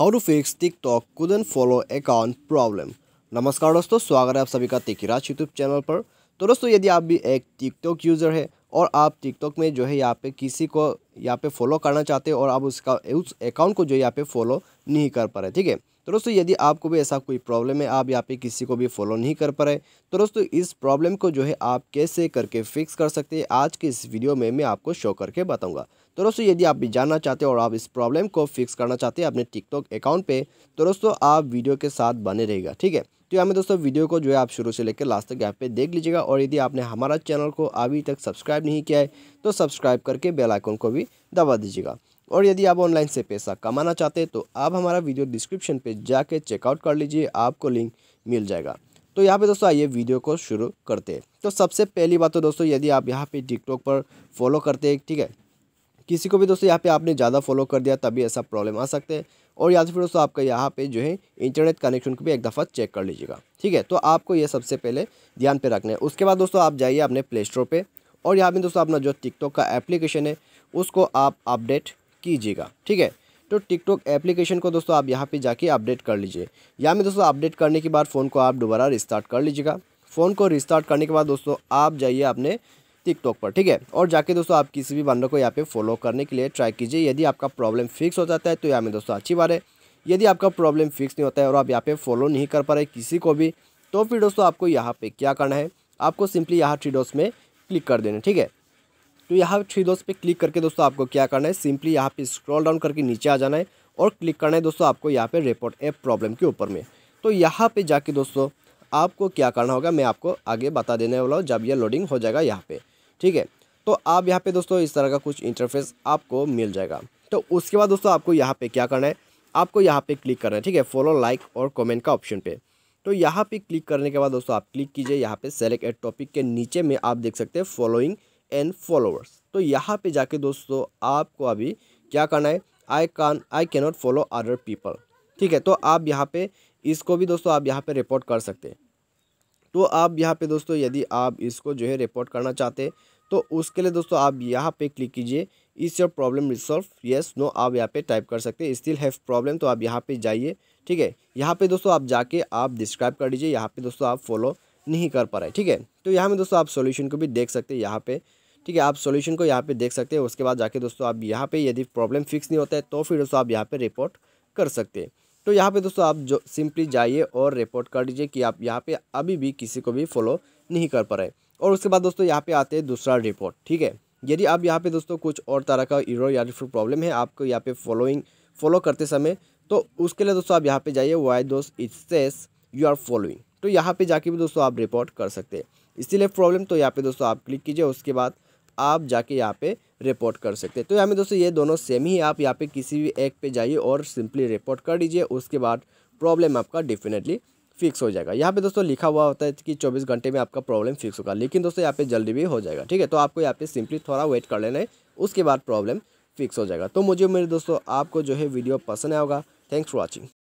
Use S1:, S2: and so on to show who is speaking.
S1: how to fix TikTok couldn't follow account problem नमस्कार दोस्तों स्वागत है आप सभी का तिकराज यूट्यूब चैनल पर तो दोस्तों यदि आप भी एक टिकटॉक यूज़र है और आप टिकटॉक में जो है यहाँ पे किसी को यहाँ पे फॉलो करना चाहते हैं और आप उसका उस अकाउंट को जो है यहाँ पे फॉलो नहीं कर पा रहे ठीक है तो दोस्तों यदि आपको भी ऐसा कोई प्रॉब्लम है आप यहाँ पे किसी को भी फॉलो नहीं कर पा रहे तो दोस्तों इस प्रॉब्लम को जो है आप कैसे करके फिक्स कर सकते हैं आज के इस वीडियो में मैं आपको शो करके बताऊँगा तो दोस्तों यदि आप भी जानना चाहते हैं और आप इस प्रॉब्लम को फिक्स करना चाहते हैं अपने टिकटॉक अकाउंट पे तो दोस्तों आप वीडियो के साथ बने रहेगा ठीक है तो यहाँ में दोस्तों वीडियो को जो है आप शुरू से लेकर लास्ट तक यहाँ पे देख लीजिएगा और यदि आपने हमारा चैनल को अभी तक सब्सक्राइब नहीं किया है तो सब्सक्राइब करके बेल आइकन को भी दबा दीजिएगा और यदि आप ऑनलाइन से पैसा कमाना चाहते हैं तो आप हमारा वीडियो डिस्क्रिप्शन पर जाके चेकआउट कर लीजिए आपको लिंक मिल जाएगा तो यहाँ पे दोस्तों आइए वीडियो को शुरू करते हैं तो सबसे पहली बात तो दोस्तों यदि आप यहाँ पे टिकटॉक पर फॉलो करते हैं ठीक है किसी को भी दोस्तों यहाँ पे आपने ज़्यादा फॉलो कर दिया तभी ऐसा प्रॉब्लम आ सकते हैं और या तो फिर दोस्तों आपका यहाँ पे जो है इंटरनेट कनेक्शन को भी एक दफ़ा चेक कर लीजिएगा ठीक है तो आपको ये सबसे पहले ध्यान पे रखना है उसके बाद दोस्तों आप जाइए अपने प्ले स्टोर पर और यहाँ पर दोस्तों अपना जो टिकटॉक का एप्लीकेशन है उसको आप अपडेट कीजिएगा ठीक है तो टिकटॉक एप्लीकेशन को दोस्तों आप यहाँ पर जाके अपडेट कर लीजिए या में दोस्तों अपडेट करने के बाद फ़ोन को आप दोबारा रिस्टार्ट कर लीजिएगा फ़ोन को रिस्टार्ट करने के बाद दोस्तों आप जाइए अपने टिकटॉक पर ठीक है और जाके दोस्तों आप किसी भी बंदर को यहाँ पे फॉलो करने के लिए ट्राई कीजिए यदि आपका प्रॉब्लम फिक्स हो जाता है तो यहाँ में दोस्तों अच्छी बात है यदि आपका प्रॉब्लम फिक्स नहीं होता है और आप यहाँ पे फॉलो नहीं कर पा रहे किसी को भी तो फिर दोस्तों आपको यहाँ पे क्या करना है आपको सिंपली यहाँ थ्री डोस में क्लिक कर देना ठीक है तो यहाँ थ्री डोस पर क्लिक करके दोस्तों आपको क्या करना है सिंपली यहाँ पर स्क्रॉल डाउन करके नीचे आ जाना है और क्लिक करना है दोस्तों आपको यहाँ पर रिपोर्ट ऐप प्रॉब्लम के ऊपर में तो यहाँ पर जाके दोस्तों आपको क्या करना होगा मैं आपको आगे बता देने वाला हूँ जब यह लोडिंग हो जाएगा यहाँ पे ठीक है तो आप यहाँ पे दोस्तों इस तरह का कुछ इंटरफेस आपको मिल जाएगा तो उसके बाद दोस्तों आपको यहाँ पे क्या करना है आपको यहाँ पे क्लिक करना है ठीक है फॉलो लाइक और कमेंट का ऑप्शन पे तो यहाँ पे क्लिक करने के बाद दोस्तों आप क्लिक कीजिए यहाँ पे सेलेक्ट एड टॉपिक के नीचे में आप देख सकते हैं फॉलोइंग एंड फॉलोअर्स तो यहाँ पे जाके दोस्तों आपको अभी क्या करना है I can I cannot follow other people ठीक है तो आप यहाँ पे इसको भी दोस्तों आप यहाँ पर रिपोर्ट कर सकते हैं तो आप यहाँ पे दोस्तों यदि आप इसको जो है रिपोर्ट करना चाहते तो उसके लिए दोस्तों आप यहाँ पे क्लिक कीजिए इस your problem resolve yes no आप यहाँ पे टाइप कर सकते हैं स्टिल हैव प्रॉब्लम तो आप यहाँ पे जाइए ठीक है यहाँ पे दोस्तों आप जाके आप डिस्क्राइब कर लीजिए यहाँ पे दोस्तों आप फॉलो नहीं कर पा रहे ठीक है तो यहाँ में दोस्तों आप सोल्यूशन को भी देख सकते हैं यहाँ पे ठीक है आप सोल्यूशन को यहाँ पर देख सकते हैं उसके बाद जाके दोस्तों आप यहाँ पर यदि प्रॉब्लम फिक्स नहीं होता है तो फिर दोस्तों आप यहाँ पर रिपोर्ट कर सकते हैं तो यहाँ पे दोस्तों आप जो सिंपली जाइए और रिपोर्ट कर दीजिए कि आप यहाँ पे अभी भी किसी को भी फॉलो नहीं कर पा रहे और उसके बाद दोस्तों यहाँ पे आते हैं दूसरा रिपोर्ट ठीक है यदि आप यहाँ पे दोस्तों कुछ और तरह का इरो या फिर प्रॉब्लम है आपको यहाँ पे फॉलोइंग फॉलो करते समय तो उसके लिए दोस्तों आप यहाँ पर जाइए वाई दोस्त it says you are following तो यहाँ पर जाके भी दोस्तों आप रिपोर्ट कर सकते हैं इसीलिए प्रॉब्लम तो यहाँ पर दोस्तों आप क्लिक कीजिए उसके बाद आप जाके यहाँ पे रिपोर्ट कर सकते हैं तो यहाँ में दोस्तों ये दोनों सेम ही आप यहाँ पे किसी भी एक पे जाइए और सिंपली रिपोर्ट कर दीजिए उसके बाद प्रॉब्लम आपका डेफिनेटली फिक्स हो जाएगा यहाँ पे दोस्तों लिखा हुआ होता है कि 24 घंटे में आपका प्रॉब्लम फिक्स होगा लेकिन दोस्तों यहाँ पे जल्दी भी हो जाएगा ठीक है तो आपको यहाँ पे सिंपली थोड़ा वेट कर लेना है उसके बाद प्रॉब्लम फिक्स हो जाएगा तो मुझे मेरे दोस्तों आपको जो है वीडियो पसंद आएगा थैंक्स फॉर वॉचिंग